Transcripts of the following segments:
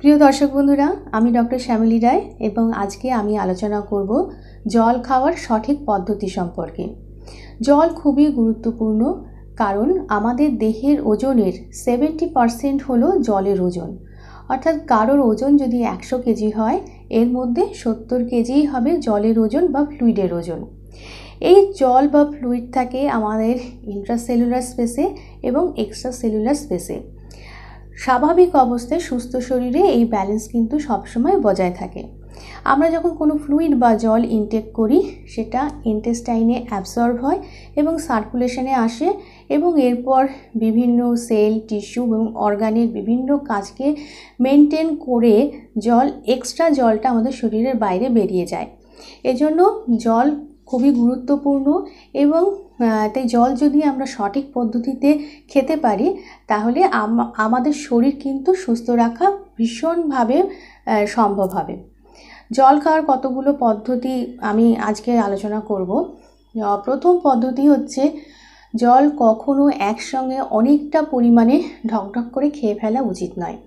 প্রিয় দর্শক বন্ধুরা আমি ডক্টর শ্যামিলি রায় এবং আজকে আমি আলোচনা করব জল খাওয়ার সঠিক পদ্ধতি সম্পর্কে জল খুবই গুরুত্বপূর্ণ কারণ আমাদের দেহের ওজনের সেভেন্টি পারসেন্ট হলো জলের ওজন অর্থাৎ কারোর ওজন যদি একশো কেজি হয় এর মধ্যে সত্তর কেজিই হবে জলের ওজন বা ফ্লুইডের ওজন এই জল বা ফ্লুইড থাকে আমাদের ইন্ট্রাসেলুলার স্পেসে এবং এক্সট্রা সেলুলার স্পেসে স্বাভাবিক অবস্থায় সুস্থ শরীরে এই ব্যালেন্স কিন্তু সবসময় বজায় থাকে আমরা যখন কোনো ফ্লুইড বা জল ইনটেক করি সেটা ইন্টেস্টাইনে অ্যাবসর্ব হয় এবং সার্কুলেশনে আসে এবং এরপর বিভিন্ন সেল টিস্যু এবং অর্গানের বিভিন্ন কাজকে মেনটেন করে জল এক্সট্রা জলটা আমাদের শরীরের বাইরে বেরিয়ে যায় এজন্য জল খুবই গুরুত্বপূর্ণ এবং তাই জল যদি আমরা সঠিক পদ্ধতিতে খেতে পারি তাহলে আমাদের শরীর কিন্তু সুস্থ রাখা ভীষণভাবে সম্ভব হবে জল খাওয়ার কতগুলো পদ্ধতি আমি আজকে আলোচনা করব প্রথম পদ্ধতি হচ্ছে জল কখনো একসঙ্গে অনেকটা পরিমাণে ঢকঢক করে খেয়ে ফেলা উচিত নয়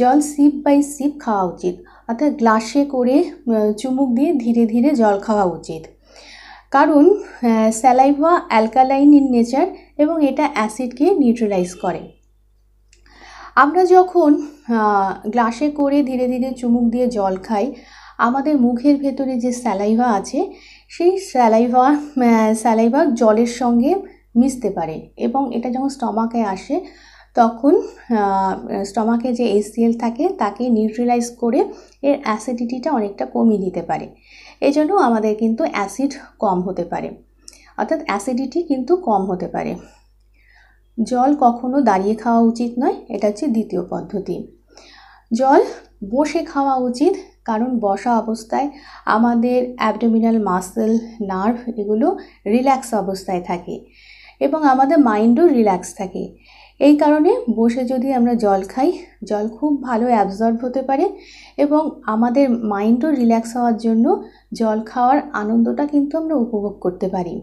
জল সিপ বাই সিপ খাওয়া উচিত অর্থাৎ গ্লাসে করে চুমুক দিয়ে ধীরে ধীরে জল খাওয়া উচিত কারণ স্যালাইভা অ্যালকালাইন ইন নেচার এবং এটা অ্যাসিডকে নিউট্রালাইজ করে আমরা যখন গ্লাসে করে ধীরে ধীরে চুমুক দিয়ে জল খাই আমাদের মুখের ভেতরে যে স্যালাইভা আছে সেই স্যালাইভা স্যালাইভা জলের সঙ্গে মিশতে পারে এবং এটা যখন স্টমাকে আসে তখন স্টমাকে যে এসিএল থাকে তাকে নিউট্রিলাইজ করে এর অ্যাসিডিটিটা অনেকটা কমিয়ে দিতে পারে এই জন্য আমাদের কিন্তু অ্যাসিড কম হতে পারে অর্থাৎ অ্যাসিডিটি কিন্তু কম হতে পারে জল কখনো দাঁড়িয়ে খাওয়া উচিত নয় এটা হচ্ছে দ্বিতীয় পদ্ধতি জল বসে খাওয়া উচিত কারণ বসা অবস্থায় আমাদের অ্যাবডোমিনাল মাসেল নার্ভ এগুলো রিল্যাক্স অবস্থায় থাকে এবং আমাদের মাইন্ডও রিল্যাক্স থাকে এই কারণে বসে যদি আমরা জল খাই জল খুব ভালো অ্যাবজর্ব হতে পারে এবং আমাদের মাইন্ডও রিল্যাক্স হওয়ার জন্য জল খাওয়ার আনন্দটা কিন্তু আমরা উপভোগ করতে পারি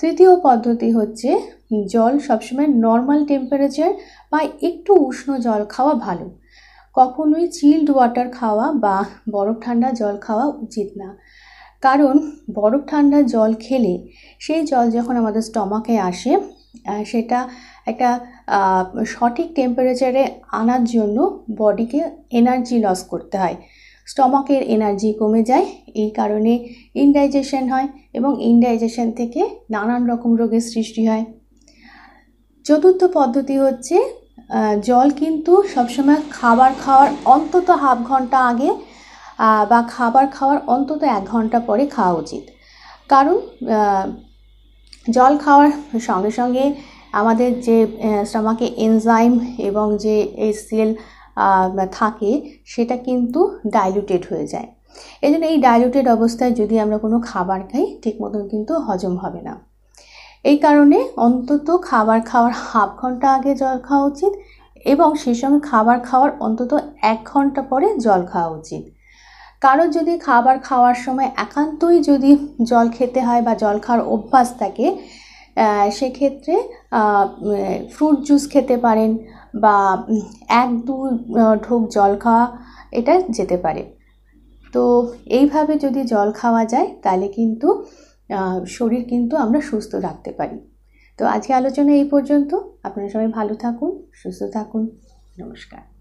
তৃতীয় পদ্ধতি হচ্ছে জল সবসময় নর্মাল টেম্পারেচার বা একটু উষ্ণ জল খাওয়া ভালো কখনোই চিল্ড ওয়াটার খাওয়া বা বরফ ঠান্ডা জল খাওয়া উচিত না কারণ বরফ ঠান্ডা জল খেলে সেই জল যখন আমাদের স্টমাকে আসে সেটা একটা সঠিক টেম্পারেচারে আনার জন্য বডিকে এনার্জি লস করতে হয় স্টমাকের এনার্জি কমে যায় এই কারণে ইনডাইজেশন হয় এবং ইনডাইজেশন থেকে নানান রকম রোগের সৃষ্টি হয় চতুর্থ পদ্ধতি হচ্ছে জল কিন্তু সবসময় খাবার খাওয়ার অন্তত হাফ ঘন্টা আগে বা খাবার খাওয়ার অন্তত এক ঘন্টা পরে খাওয়া উচিত কারণ জল খাওয়ার সঙ্গে সঙ্গে আমাদের যে স্টমাকে এনজাইম এবং যে এসিএল থাকে সেটা কিন্তু ডাইলুটেড হয়ে যায় এই জন্য এই ডাইলুটেড অবস্থায় যদি আমরা কোনো খাবার খাই ঠিক মতন কিন্তু হজম হবে না এই কারণে অন্তত খাবার খাওয়ার হাফ ঘন্টা আগে জল খাওয়া উচিত এবং সেই সঙ্গে খাবার খাওয়ার অন্তত এক ঘন্টা পরে জল খাওয়া উচিত কারোর যদি খাবার খাওয়ার সময় একান্তই যদি জল খেতে হয় বা জল খাওয়ার অভ্যাস থাকে সেক্ষেত্রে ফ্রুট জুস খেতে পারেন বা এক দু ঢোক জল খাওয়া এটা যেতে পারে তো এইভাবে যদি জল খাওয়া যায় তাহলে কিন্তু শরীর কিন্তু আমরা সুস্থ রাখতে পারি তো আজকে আলোচনা এই পর্যন্ত আপনারা সবাই ভালো থাকুন সুস্থ থাকুন নমস্কার